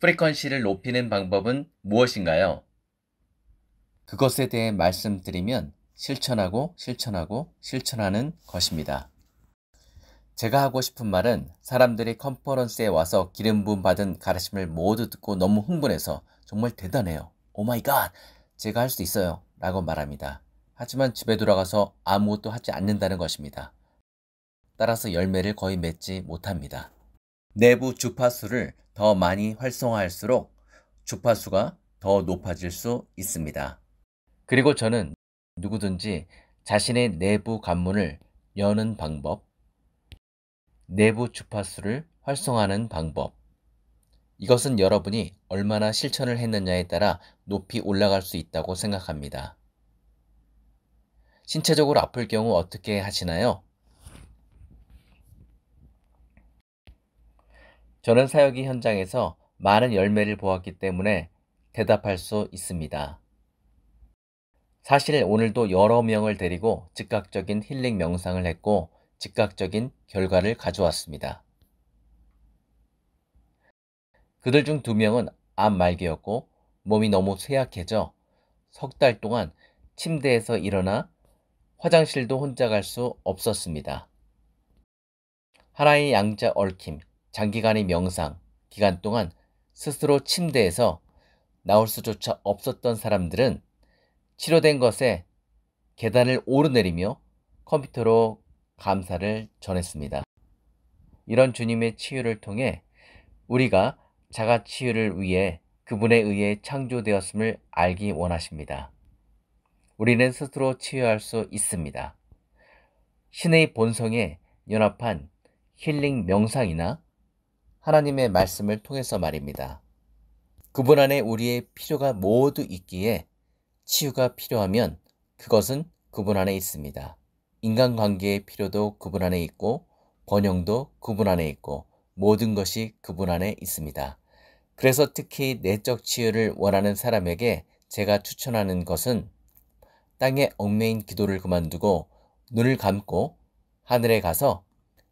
프리퀀시를 높이는 방법은 무엇인가요? 그것에 대해 말씀드리면 실천하고 실천하고 실천하는 것입니다. 제가 하고 싶은 말은 사람들이 컨퍼런스에 와서 기름 부음 받은 가르침을 모두 듣고 너무 흥분해서 정말 대단해요. 오 마이 갓! 제가 할 수 있어요. 라고 말합니다. 하지만 집에 돌아가서 아무것도 하지 않는다는 것입니다. 따라서 열매를 거의 맺지 못합니다. 내부 주파수를 더 많이 활성화할수록 주파수가 더 높아질 수 있습니다. 그리고 저는 누구든지 자신의 내부 관문을 여는 방법, 내부 주파수를 활성화하는 방법. 이것은 여러분이 얼마나 실천을 했느냐에 따라 높이 올라갈 수 있다고 생각합니다. 신체적으로 아플 경우 어떻게 하시나요? 저는 사역이 현장에서 많은 열매를 보았기 때문에 대답할 수 있습니다. 사실 오늘도 여러 명을 데리고 즉각적인 힐링 명상을 했고 즉각적인 결과를 가져왔습니다. 그들 중 두 명은 암 말기였고 몸이 너무 쇠약해져 석 달 동안 침대에서 일어나 화장실도 혼자 갈 수 없었습니다. 하나의 양자 얽힘, 장기간의 명상 기간 동안 스스로 침대에서 나올 수조차 없었던 사람들은 치료된 것에 계단을 오르내리며 컴퓨터로 감사를 전했습니다. 이런 주님의 치유를 통해 우리가 자가 치유를 위해 그분에 의해 창조되었음을 알기 원하십니다. 우리는 스스로 치유할 수 있습니다. 신의 본성에 연합한 힐링 명상이나 하나님의 말씀을 통해서 말입니다. 그분 안에 우리의 필요가 모두 있기에 치유가 필요하면 그것은 그분 안에 있습니다. 인간관계의 필요도 그분 안에 있고 번영도 그분 안에 있고 모든 것이 그분 안에 있습니다. 그래서 특히 내적 치유를 원하는 사람에게 제가 추천하는 것은 땅에 얽매인 기도를 그만두고 눈을 감고 하늘에 가서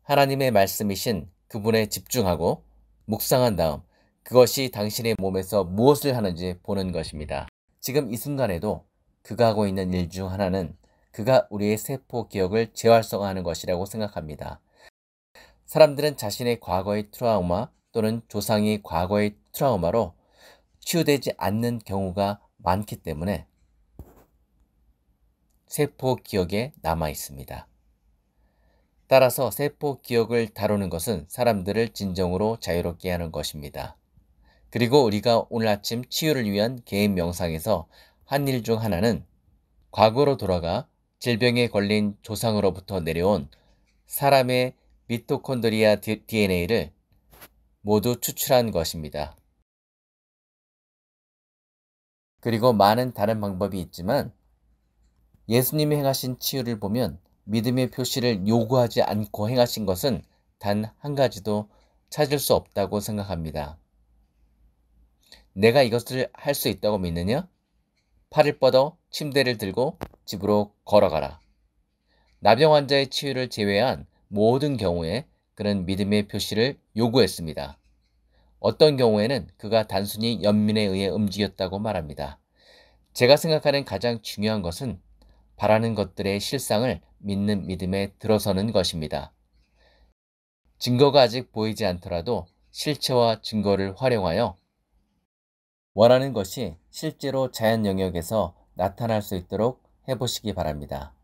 하나님의 말씀이신 그분에 집중하고 묵상한 다음 그것이 당신의 몸에서 무엇을 하는지 보는 것입니다. 지금 이 순간에도 그가 하고 있는 일 중 하나는 그가 우리의 세포 기억을 재활성화하는 것이라고 생각합니다. 사람들은 자신의 과거의 트라우마 또는 조상이 과거의 트라우마로 치유되지 않는 경우가 많기 때문에 세포 기억에 남아 있습니다. 따라서 세포 기억을 다루는 것은 사람들을 진정으로 자유롭게 하는 것입니다. 그리고 우리가 오늘 아침 치유를 위한 개인 명상에서 한 일 중 하나는 과거로 돌아가 질병에 걸린 조상으로부터 내려온 사람의 미토콘드리아 DNA를 모두 추출한 것입니다. 그리고 많은 다른 방법이 있지만 예수님이 행하신 치유를 보면 믿음의 표시를 요구하지 않고 행하신 것은 단 한 가지도 찾을 수 없다고 생각합니다. 내가 이것을 할 수 있다고 믿느냐? 팔을 뻗어 침대를 들고 집으로 걸어가라. 나병 환자의 치유를 제외한 모든 경우에 그는 믿음의 표시를 요구했습니다. 어떤 경우에는 그가 단순히 연민에 의해 움직였다고 말합니다. 제가 생각하는 가장 중요한 것은 바라는 것들의 실상을 믿는 믿음에 들어서는 것입니다. 증거가 아직 보이지 않더라도 실체와 증거를 활용하여 원하는 것이 실제로 자연 영역에서 나타날 수 있도록 해보시기 바랍니다.